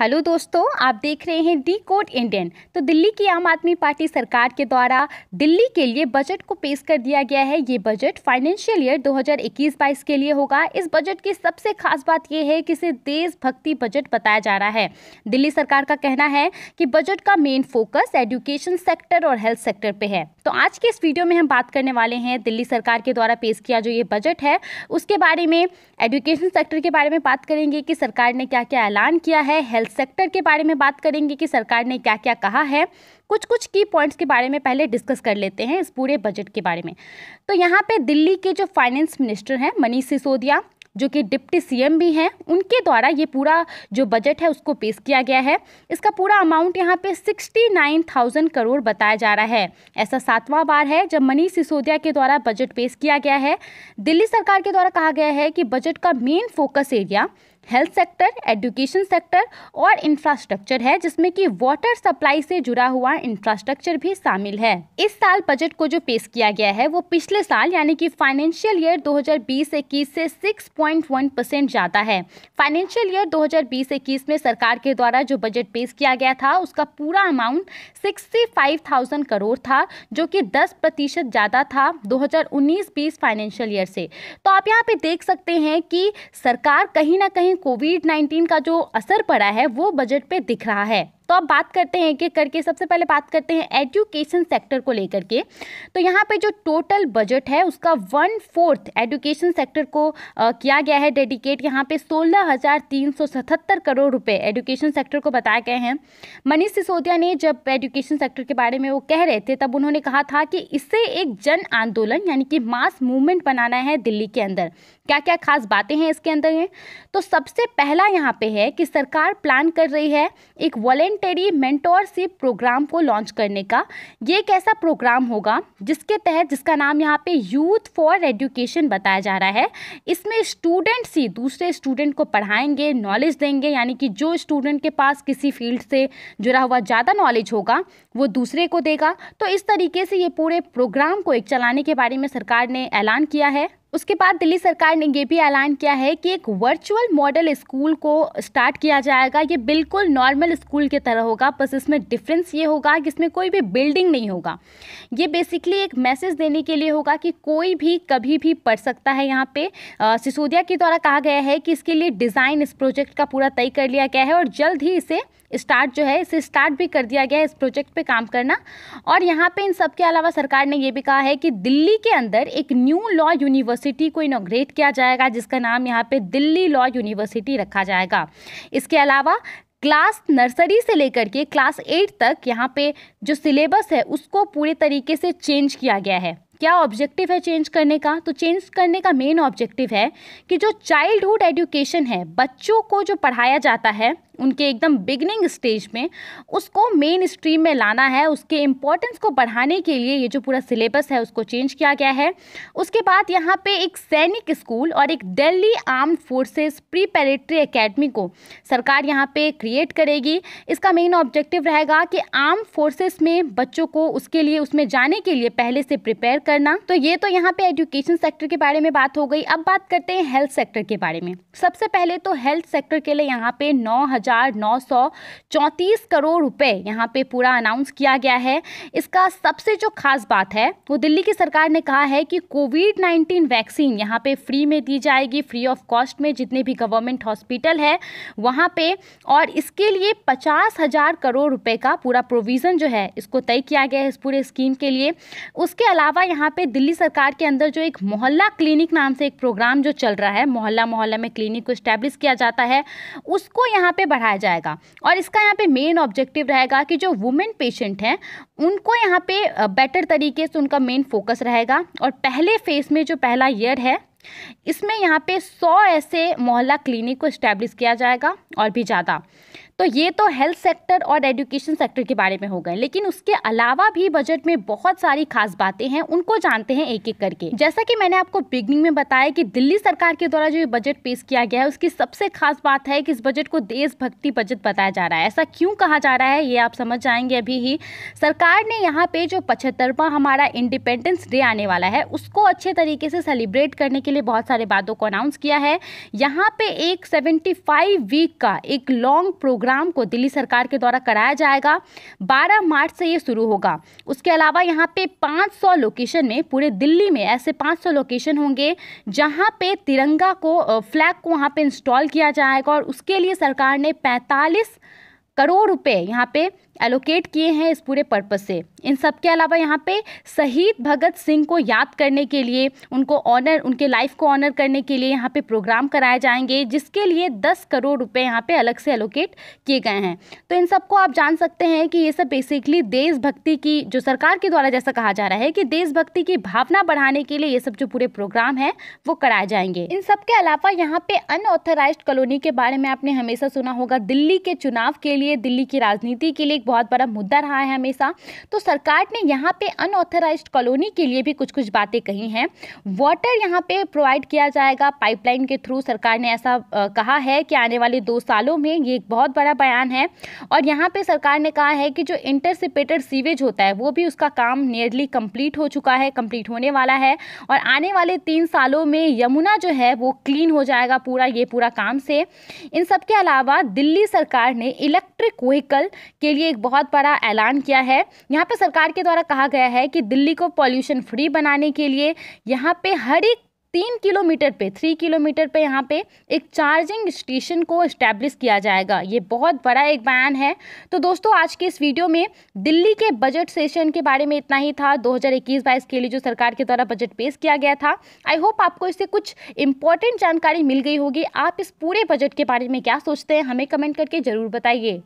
hello दोस्तों आप देख रहे हैं डी कोड इंडियन तो दिल्ली की आम आदमी पार्टी सरकार के द्वारा दिल्ली के लिए बजट को पेश कर दिया गया है ये बजट फाइनेंशियल ईयर 2021-22 के लिए होगा इस बजट की सबसे खास बात यह है कि इसे देशभक्ति बजट बताया जा रहा है दिल्ली सरकार का कहना है कि बजट का मेन फोकस एजुकेशन सेक्टर और हेल्थ सेक्टर पर है तो आज के इस वीडियो में हम बात करने वाले हैं दिल्ली सरकार के द्वारा पेश किया जो ये बजट है उसके बारे में एजुकेशन सेक्टर के बारे में बात करेंगे कि सरकार ने क्या क्या ऐलान किया है हेल्थ हेल्थ सेक्टर के बारे में बात करेंगे कि सरकार ने क्या क्या कहा है कुछ कुछ की पॉइंट्स के बारे में पहले डिस्कस कर लेते हैं इस पूरे बजट के बारे में तो यहाँ पे दिल्ली के जो फाइनेंस मिनिस्टर हैं मनीष सिसोदिया जो कि डिप्टी सीएम भी हैं उनके द्वारा ये पूरा जो बजट है उसको पेश किया गया है इसका पूरा अमाउंट यहाँ पे सिक्सटी नाइन थाउजेंड करोड़ बताया जा रहा है ऐसा सातवां बार है जब मनीष सिसोदिया के द्वारा बजट पेश किया गया है दिल्ली सरकार के द्वारा कहा गया है कि बजट का main focus area health sector education sector और इंफ्रास्ट्रक्चर है जिसमें कि वाटर सप्लाई से जुड़ा हुआ इंफ्रास्ट्रक्चर भी शामिल है इस साल बजट को जो पेश किया गया है वो पिछले साल यानी कि फाइनेंशियल ईयर 2020-21 से 6.1 परसेंट ज़्यादा है फाइनेंशियल ईयर 2020-21 में सरकार के द्वारा जो बजट पेश किया गया था उसका पूरा अमाउंट सिक्सटी करोड़ था जो कि दस प्रतिशत ज़्यादा था दो हजार फाइनेंशियल ईयर से तो आप यहाँ पे देख सकते हैं कि सरकार कहीं ना कहीं कोविड नाइन्टीन का जो असर पड़ा है वो बजट पे दिख रहा है तो अब बात करते हैं एक एक करके सबसे पहले बात करते हैं एजुकेशन सेक्टर को लेकर के तो यहाँ पे जो टोटल बजट है उसका वन फोर्थ एजुकेशन सेक्टर को आ, किया गया है डेडिकेट यहाँ पे सोलह हज़ार तीन सौ सतहत्तर करोड़ रुपए एजुकेशन सेक्टर को बताए गए हैं मनीष सिसोदिया ने जब एजुकेशन सेक्टर के बारे में वो कह रहे थे तब उन्होंने कहा था कि इसे एक जन आंदोलन यानी कि मास मूवमेंट बनाना है दिल्ली के अंदर क्या क्या खास बातें हैं इसके अंदर हैं तो सबसे पहला यहाँ पे है कि सरकार प्लान कर रही है एक वॉलेंट वॉलेंटरी मेंटोरशिप प्रोग्राम को लॉन्च करने का ये एक ऐसा प्रोग्राम होगा जिसके तहत जिसका नाम यहाँ पे यूथ फॉर एजुकेशन बताया जा रहा है इसमें स्टूडेंट्स ही दूसरे स्टूडेंट को पढ़ाएंगे नॉलेज देंगे यानी कि जो स्टूडेंट के पास किसी फील्ड से जुड़ा हुआ ज़्यादा नॉलेज होगा वो दूसरे को देगा तो इस तरीके से ये पूरे प्रोग्राम को एक चलाने के बारे में सरकार ने ऐलान किया है उसके बाद दिल्ली सरकार ने ये भी ऐलान किया है कि एक वर्चुअल मॉडल स्कूल को स्टार्ट किया जाएगा ये बिल्कुल नॉर्मल स्कूल की तरह होगा बस इसमें डिफरेंस ये होगा कि इसमें कोई भी बिल्डिंग नहीं होगा ये बेसिकली एक मैसेज देने के लिए होगा कि कोई भी कभी भी पढ़ सकता है यहाँ पे सिसोदिया के द्वारा कहा गया है कि इसके लिए डिज़ाइन इस प्रोजेक्ट का पूरा तय कर लिया गया है और जल्द ही इसे स्टार्ट जो है इसे स्टार्ट भी कर दिया गया है इस प्रोजेक्ट पर काम करना और यहाँ पे इन सब के अलावा सरकार ने ये भी कहा है कि दिल्ली के अंदर एक न्यू लॉ यूनिवर्सिटी को इनोग्रेट किया जाएगा जिसका नाम यहाँ पे दिल्ली लॉ यूनिवर्सिटी रखा जाएगा इसके अलावा क्लास नर्सरी से लेकर के क्लास एट तक यहाँ पे जो सिलेबस है उसको पूरे तरीके से चेंज किया गया है क्या ऑब्जेक्टिव है चेंज करने का तो चेंज करने का मेन ऑब्जेक्टिव है कि जो चाइल्डहुड एजुकेशन है बच्चों को जो पढ़ाया जाता है उनके एकदम बिगनिंग स्टेज में उसको मेन स्ट्रीम में लाना है उसके इम्पोर्टेंस को बढ़ाने के लिए ये जो पूरा सिलेबस है उसको चेंज किया गया है उसके बाद यहाँ पे एक सैनिक स्कूल और एक Delhi arm forces preparatory academy को सरकार यहाँ पे क्रिएट करेगी इसका मेन ऑब्जेक्टिव रहेगा कि आर्म फोर्सेस में बच्चों को उसके लिए उसमें जाने के लिए पहले से प्रिपेयर करना तो ये तो यहाँ पर एजुकेशन सेक्टर के बारे में बात हो गई अब बात करते हैं हेल्थ सेक्टर के बारे में सबसे पहले तो हेल्थ सेक्टर के लिए यहाँ पे नौ हजार नौ सौ चौंतीस करोड़ रुपए यहाँ पे पूरा अनाउंस किया गया है इसका सबसे जो खास बात है वो दिल्ली की सरकार ने कहा है कि कोविड नाइन्टीन वैक्सीन यहाँ पे फ्री में दी जाएगी फ्री ऑफ कॉस्ट में जितने भी गवर्नमेंट हॉस्पिटल है वहाँ पे और इसके लिए पचास हजार करोड़ रुपए का पूरा प्रोविज़न जो है इसको तय किया गया है इस पूरे स्कीम के लिए उसके अलावा यहाँ पे दिल्ली सरकार के अंदर जो एक मोहल्ला क्लिनिक नाम से एक प्रोग्राम जो चल रहा है मोहल्ला मोहल्ला में क्लिनिक को इस्टेब्लिश किया जाता है उसको यहाँ पे बढ़ाया जाएगा और इसका यहाँ पे मेन ऑब्जेक्टिव रहेगा कि जो वुमेन पेशेंट हैं उनको यहाँ पे बेटर तरीके से उनका मेन फोकस रहेगा और पहले फेज में जो पहला ईयर है इसमें यहाँ पे 100 ऐसे मोहल्ला क्लिनिक को इस्टेब्लिश किया जाएगा और भी ज़्यादा तो ये तो हेल्थ सेक्टर और एजुकेशन सेक्टर के बारे में हो गए लेकिन उसके अलावा भी बजट में बहुत सारी खास बातें हैं उनको जानते हैं एक एक करके जैसा कि मैंने आपको बिगनिंग में बताया कि दिल्ली सरकार के द्वारा जो ये बजट पेश किया गया है उसकी सबसे खास बात है कि इस बजट को देशभक्ति बजट बताया जा रहा है ऐसा क्यों कहा जा रहा है ये आप समझ जाएंगे अभी ही सरकार ने यहाँ पे जो पचहत्तरवा हमारा इंडिपेंडेंस डे आने वाला है उसको अच्छे तरीके से सेलिब्रेट करने के लिए बहुत सारे बातों को अनाउंस किया है यहाँ पे एक सेवेंटी वीक का एक लॉन्ग प्रोग्राम प्रोग्राम को दिल्ली सरकार के द्वारा कराया जाएगा 12 मार्च से ये शुरू होगा उसके अलावा यहाँ पे 500 लोकेशन में पूरे दिल्ली में ऐसे 500 लोकेशन होंगे जहाँ पे तिरंगा को फ्लैग को वहाँ पे इंस्टॉल किया जाएगा और उसके लिए सरकार ने पैंतालीस करोड़ रुपए यहाँ पे एलोकेट किए हैं इस पूरे पर्पज़ से इन सब के अलावा यहाँ पे शहीद भगत सिंह को याद करने के लिए उनको ऑनर उनके लाइफ को ऑनर करने के लिए यहाँ पे प्रोग्राम कराए जाएंगे जिसके लिए दस करोड़ रुपए यहाँ पे अलग से एलोकेट किए गए हैं तो इन सबको आप जान सकते हैं कि ये सब बेसिकली देशभक्ति की जो सरकार के द्वारा जैसा कहा जा रहा है कि देशभक्ति की भावना बढ़ाने के लिए ये सब जो पूरे प्रोग्राम हैं वो कराए जाएंगे इन सब के अलावा यहाँ पे अनऑथराइज कॉलोनी के बारे में आपने हमेशा सुना होगा दिल्ली के चुनाव के लिए दिल्ली की राजनीति के लिए बहुत बड़ा मुद्दा रहा है हमेशा तो सरकार ने यहाँ पे अनऑथराइज कॉलोनी के लिए भी कुछ कुछ बातें कही हैं वाटर यहाँ पे प्रोवाइड किया जाएगा पाइपलाइन के थ्रू सरकार ने ऐसा कहा है कि आने वाले दो सालों में ये एक बहुत बड़ा बयान है और यहाँ पर सरकार ने कहा है कि जो इंटरसिपेटेड सीवेज होता है वो भी उसका काम नियरली कंप्लीट हो चुका है कंप्लीट होने वाला है और आने वाले तीन सालों में यमुना जो है वो क्लीन हो जाएगा पूरा ये पूरा काम से इन सब के अलावा दिल्ली सरकार ने इलेक्ट्रिक व्हीकल के लिए एक एक बहुत बड़ा ऐलान किया है यहाँ पर सरकार के द्वारा कहा गया है कि दिल्ली को पॉल्यूशन फ्री बनाने के लिए यहाँ पे हर एक तीन किलोमीटर पे थ्री किलोमीटर पे यहाँ पे एक चार्जिंग स्टेशन को इस्टेब्लिश किया जाएगा ये बहुत बड़ा एक बयान है तो दोस्तों आज के इस वीडियो में दिल्ली के बजट सेशन के बारे में इतना ही था 2021-22 के लिए जो सरकार के द्वारा बजट पेश किया गया था आई होप आपको इससे कुछ इंपॉर्टेंट जानकारी मिल गई होगी आप इस पूरे बजट के बारे में क्या सोचते हैं हमें कमेंट करके ज़रूर बताइए